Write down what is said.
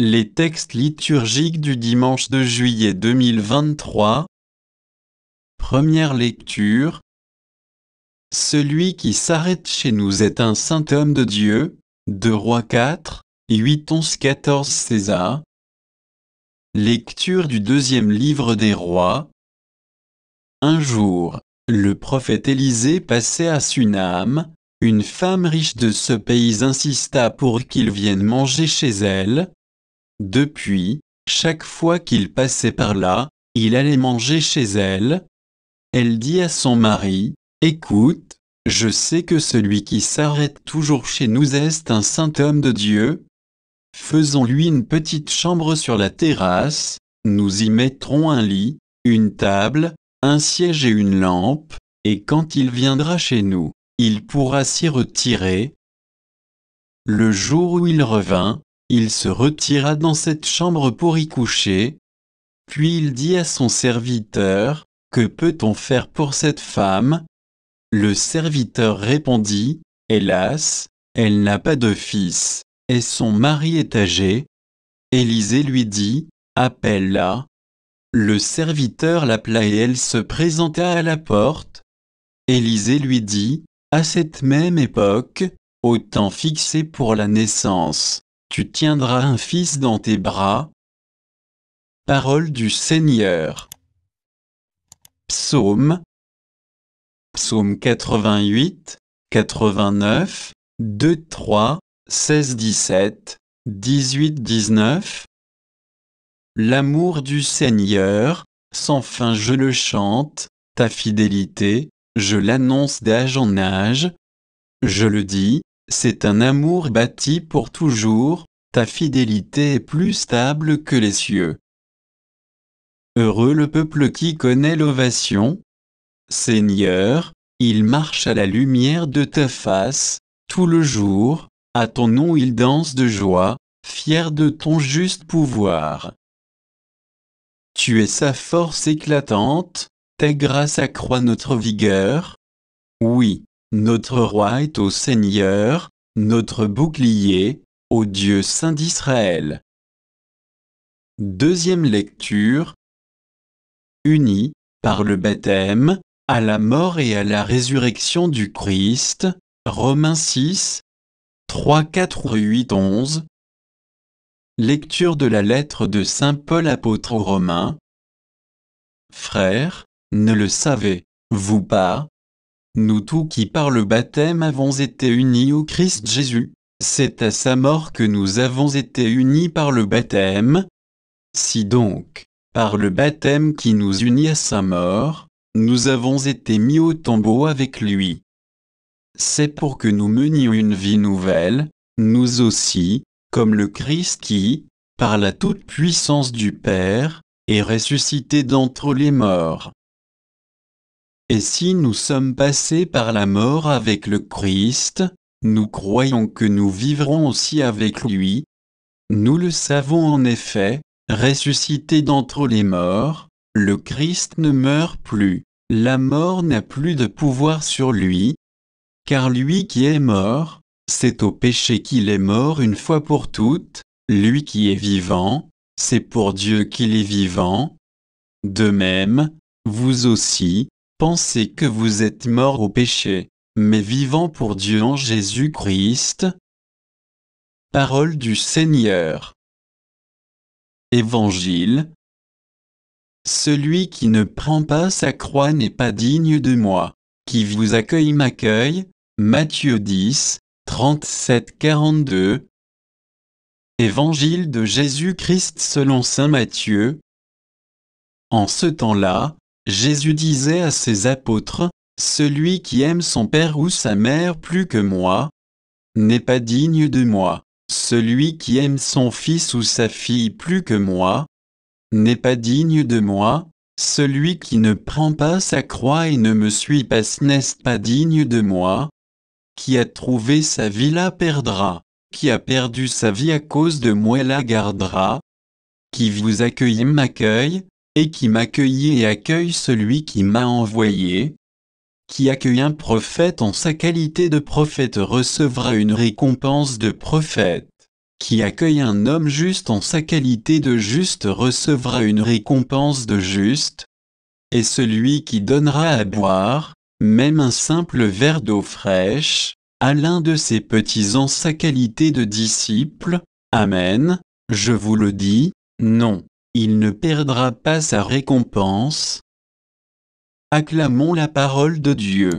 Les textes liturgiques du dimanche de juillet 2023 Première lecture Celui qui s'arrête chez nous est un saint homme de Dieu, de Roi 4, 8 11 14 César Lecture du deuxième livre des Rois Un jour, le prophète Élisée passait à Sunam, une femme riche de ce pays insista pour qu'il vienne manger chez elle, depuis, chaque fois qu'il passait par là, il allait manger chez elle. Elle dit à son mari, Écoute, je sais que celui qui s'arrête toujours chez nous est un saint homme de Dieu. Faisons-lui une petite chambre sur la terrasse, nous y mettrons un lit, une table, un siège et une lampe, et quand il viendra chez nous, il pourra s'y retirer. Le jour où il revint, il se retira dans cette chambre pour y coucher, puis il dit à son serviteur, Que peut-on faire pour cette femme Le serviteur répondit, Hélas, elle n'a pas de fils, et son mari est âgé. Élisée lui dit, Appelle-la. Le serviteur l'appela et elle se présenta à la porte. Élisée lui dit, À cette même époque, au temps fixé pour la naissance, tu tiendras un fils dans tes bras. Parole du Seigneur. Psaume. Psaume 88, 89, 2, 3, 16, 17, 18, 19. L'amour du Seigneur, sans fin je le chante, ta fidélité, je l'annonce d'âge en âge. Je le dis, c'est un amour bâti pour toujours, ta fidélité est plus stable que les cieux. Heureux le peuple qui connaît l'ovation. Seigneur, il marche à la lumière de ta face, tout le jour, à ton nom il danse de joie, fier de ton juste pouvoir. Tu es sa force éclatante, ta grâce accroît notre vigueur. Oui, notre roi est au Seigneur, notre bouclier, au Dieu saint d'Israël. Deuxième lecture Unis, par le baptême, à la mort et à la résurrection du Christ, Romains 6, 3, 4, 8, 11. Lecture de la lettre de Saint Paul apôtre aux Romains. Frères, ne le savez-vous pas, nous tous qui par le baptême avons été unis au Christ Jésus, c'est à sa mort que nous avons été unis par le baptême. Si donc, par le baptême qui nous unit à sa mort, nous avons été mis au tombeau avec lui. C'est pour que nous menions une vie nouvelle, nous aussi, comme le Christ qui, par la toute-puissance du Père, est ressuscité d'entre les morts. Et si nous sommes passés par la mort avec le Christ, nous croyons que nous vivrons aussi avec lui. Nous le savons en effet, ressuscité d'entre les morts, le Christ ne meurt plus, la mort n'a plus de pouvoir sur lui, car lui qui est mort, c'est au péché qu'il est mort une fois pour toutes, lui qui est vivant, c'est pour Dieu qu'il est vivant. De même, vous aussi, pensez que vous êtes mort au péché, mais vivant pour Dieu en Jésus-Christ. Parole du Seigneur. Évangile. Celui qui ne prend pas sa croix n'est pas digne de moi. Qui vous accueille m'accueille. Matthieu 10, 37-42. Évangile de Jésus-Christ selon Saint Matthieu. En ce temps-là, Jésus disait à ses apôtres, Celui qui aime son père ou sa mère plus que moi, n'est pas digne de moi. Celui qui aime son fils ou sa fille plus que moi, n'est pas digne de moi. Celui qui ne prend pas sa croix et ne me suit pas n'est pas digne de moi. Qui a trouvé sa vie la perdra. Qui a perdu sa vie à cause de moi la gardera. Qui vous accueille m'accueille et qui m'accueillit et accueille celui qui m'a envoyé, qui accueille un prophète en sa qualité de prophète recevra une récompense de prophète, qui accueille un homme juste en sa qualité de juste recevra une récompense de juste, et celui qui donnera à boire, même un simple verre d'eau fraîche, à l'un de ses petits en sa qualité de disciple, Amen, je vous le dis, non il ne perdra pas sa récompense. Acclamons la parole de Dieu.